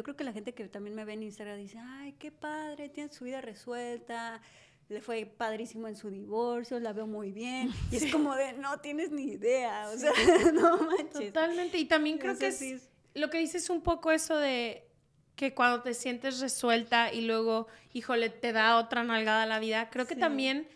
Yo creo que la gente que también me ve en Instagram dice, ay, qué padre, tiene su vida resuelta, le fue padrísimo en su divorcio, la veo muy bien. Y es como de, no tienes ni idea, o sea, no manches. Totalmente, y también creo que es, lo que dices un poco eso de que cuando te sientes resuelta y luego, híjole, te da otra nalgada a la vida, creo que también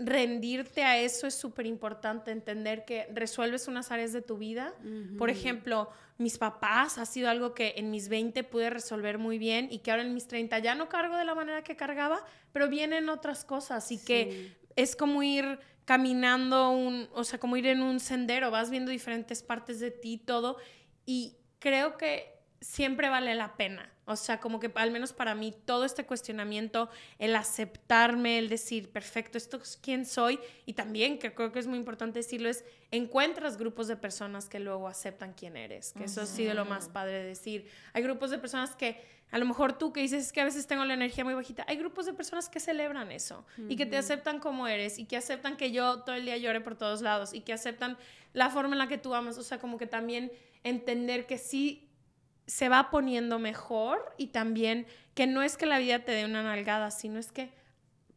rendirte a eso es súper importante, entender que resuelves unas áreas de tu vida. Por ejemplo, mis papás ha sido algo que en mis 20 pude resolver muy bien y que ahora en mis 30 ya no cargo de la manera que cargaba, pero vienen otras cosas y que es como ir caminando, un, o sea, como ir en un sendero, vas viendo diferentes partes de ti, todo, y creo que siempre vale la pena. O sea, como que al menos para mí todo este cuestionamiento, el aceptarme, el decir, perfecto, esto es quién soy, y también que creo que es muy importante decirlo, es encuentras grupos de personas que luego aceptan quién eres, que eso ha sido lo más padre de decir. Hay grupos de personas que, a lo mejor tú que dices que a veces tengo la energía muy bajita, hay grupos de personas que celebran eso y que te aceptan como eres y que aceptan que yo todo el día llore por todos lados y que aceptan la forma en la que tú amas, o sea, como que también entender que sí se va poniendo mejor y también que no es que la vida te dé una nalgada, sino es que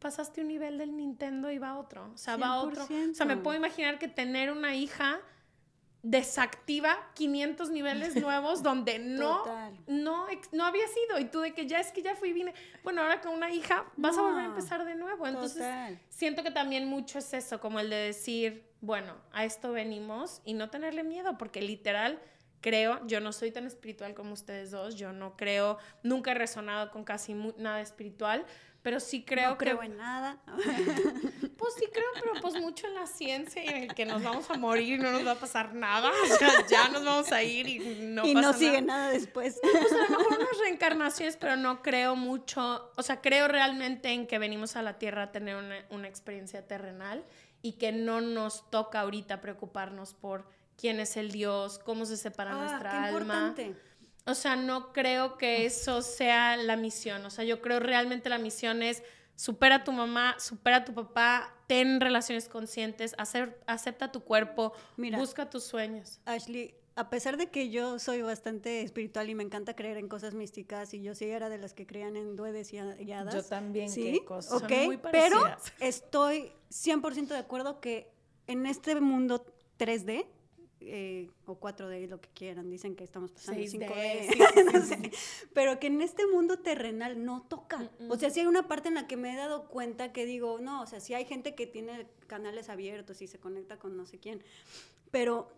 pasaste un nivel del Nintendo y va a otro, o sea, va otro. O sea, me puedo imaginar que tener una hija desactiva 500 niveles nuevos donde no, no, no había sido y tú de que ya es que ya fui vine bueno ahora con una hija vas a volver a empezar de nuevo entonces siento que también mucho es eso como el de decir bueno a esto venimos y no tenerle miedo porque literal creo, yo no soy tan espiritual como ustedes dos, yo no creo, nunca he resonado con casi nada espiritual, pero sí creo no creo en nada. pues sí creo, pero pues mucho en la ciencia y en el que nos vamos a morir y no nos va a pasar nada, o sea, ya nos vamos a ir y no y no sigue nada, después. pues a lo mejor unas reencarnaciones, pero no creo mucho, o sea, creo realmente en que venimos a la Tierra a tener una experiencia terrenal y que no nos toca ahorita preocuparnos por quién es el Dios, cómo se separa ah, nuestra qué alma. Importante. O sea, no creo que eso sea la misión. O sea, yo creo realmente la misión es supera a tu mamá, supera a tu papá, ten relaciones conscientes, acepta tu cuerpo, busca tus sueños. Ashley, a pesar de que yo soy bastante espiritual y me encanta creer en cosas místicas y yo sí era de las que creían en duendes y, hadas. Yo también, sí, cosas. muy muy pero estoy 100% de acuerdo que en este mundo 3D eh, o o de d lo que quieran, dicen que estamos pasando 5 pero que en este mundo terrenal no toca. O sea, sí hay una parte en la que me he dado cuenta que digo, no, o sea, sí hay gente que tiene canales abiertos y se conecta con no sé quién, pero,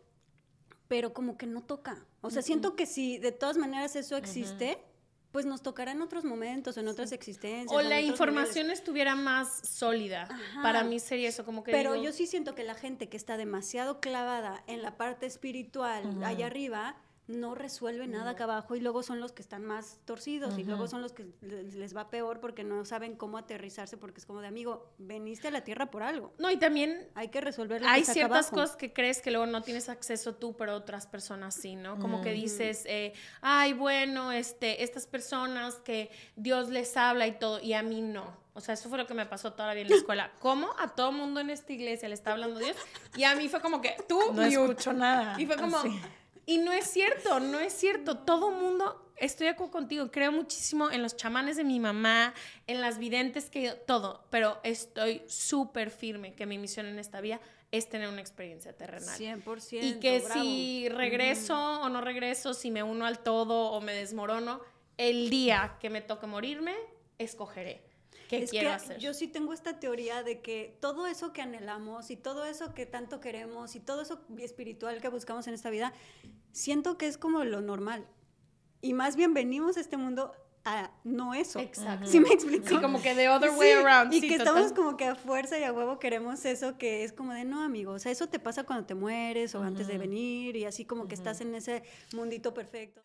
pero como que no toca. O sea, siento que si de todas maneras eso existe, pues nos tocará en otros momentos, en otras existencias. O la información estuviera más sólida. Para mí sería eso como que... Pero yo sí siento que la gente que está demasiado clavada en la parte espiritual allá arriba, no resuelve nada acá abajo y luego son los que están más torcidos y luego son los que les va peor porque no saben cómo aterrizarse porque es como de amigo, veniste a la tierra por algo. No, y también hay que resolver Hay ciertas cosas que crees que luego no tienes acceso tú, pero otras personas sí, ¿no? Como que dices, eh, ay, bueno, este, estas personas que Dios les habla y todo, y a mí no. O sea, eso fue lo que me pasó todavía en la escuela. ¿Cómo a todo mundo en esta iglesia le está hablando Dios? Y a mí fue como que tú no escucho nada. Y fue como, y no es cierto, no es cierto. Todo mundo, estoy acuerdo contigo, creo muchísimo en los chamanes de mi mamá, en las videntes, que todo, pero estoy súper firme que mi misión en esta vida es tener una experiencia terrenal. 100%. Y que si regreso o no regreso, si me uno al todo o me desmorono, el día que me toque morirme, escogeré ¿Qué es que Yo sí tengo esta teoría de que todo eso que anhelamos y todo eso que tanto queremos y todo eso espiritual que buscamos en esta vida, siento que es como lo normal. Y más bien venimos a este mundo a no eso. Exacto. ¿Sí me explico? como que the other way around. Y que estamos como que a fuerza y a huevo queremos eso que es como de no, amigos O sea, eso te pasa cuando te mueres o antes de venir y así como que estás en ese mundito perfecto.